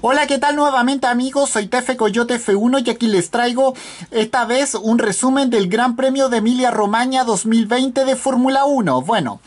Hola, ¿qué tal nuevamente amigos? Soy Tefe Coyote F1 y aquí les traigo esta vez un resumen del Gran Premio de Emilia Romagna 2020 de Fórmula 1. Bueno,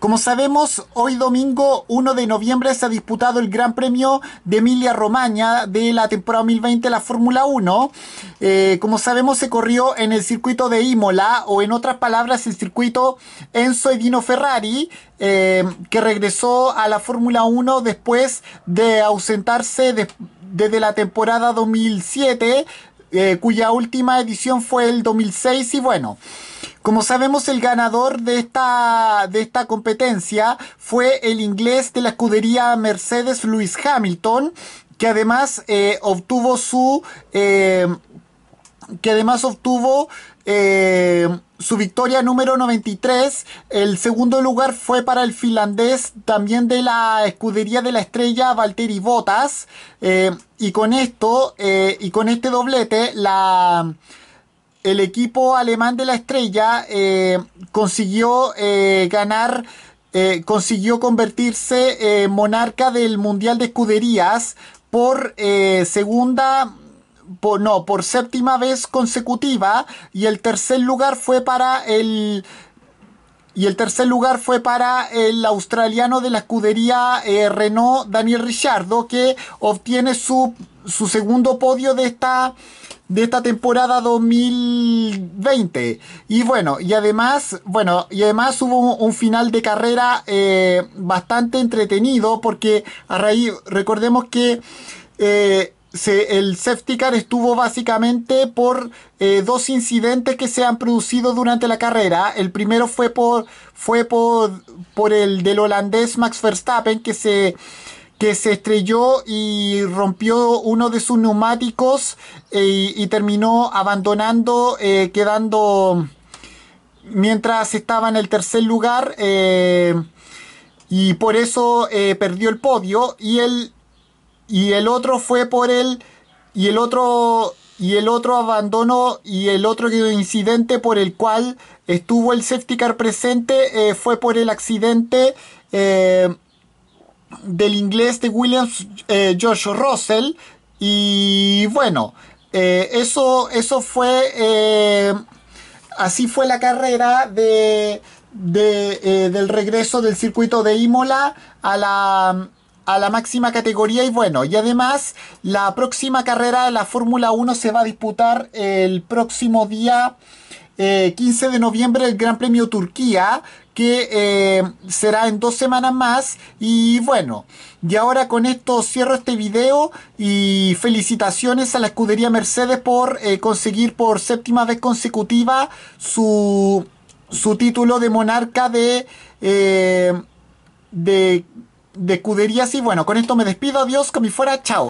como sabemos, hoy domingo 1 de noviembre se ha disputado el Gran Premio de Emilia Romagna de la temporada 2020 de la Fórmula 1. Eh, como sabemos, se corrió en el circuito de Imola, o en otras palabras, el circuito Enzo Edino Ferrari, eh, que regresó a la Fórmula 1 después de ausentarse desde la temporada 2007 eh, cuya última edición fue el 2006 y bueno, como sabemos el ganador de esta, de esta competencia fue el inglés de la escudería Mercedes Lewis Hamilton, que además eh, obtuvo su... Eh, que además obtuvo eh, su victoria número 93. El segundo lugar fue para el finlandés, también de la escudería de la estrella Valtteri Bottas. Eh, y con esto, eh, y con este doblete, la, el equipo alemán de la estrella consiguió ganar. consiguió convertirse monarca del Mundial de Escuderías por segunda no, por séptima vez consecutiva y el tercer lugar fue para el y el tercer lugar fue para el australiano de la escudería eh, Renault, Daniel Ricciardo. que obtiene su, su segundo podio de esta, de esta temporada 2020. Y bueno, y además, bueno, y además hubo un, final de carrera eh, bastante entretenido porque a raíz, recordemos que eh, el safety car estuvo básicamente por eh, dos incidentes que se han producido durante la carrera. El primero fue por, fue por, el del holandés Max Verstappen que se, que se estrelló y rompió uno de sus neumáticos eh, y, terminó abandonando, eh, quedando mientras estaba en el tercer lugar y por eso perdió el podio y el y el otro fue por el y el otro y el otro abandono y el otro incidente por el cual estuvo el safety car presente eh, fue por el accidente eh, del inglés de Williams eh, George Russell y bueno eh, eso eso fue así fue la carrera de, de del regreso del circuito de Imola a la a la máxima categoría y bueno, y además la próxima carrera de la Fórmula 1 se va a disputar el próximo día 15 eh, de noviembre el Gran Premio Turquía, que eh, será en dos semanas más. Y bueno, y ahora con esto cierro este video y felicitaciones a la escudería Mercedes por eh, conseguir por séptima vez consecutiva su, su título de monarca de... de de Cuderías. Y bueno, con esto me despido. Adiós, mi fuera. Chao.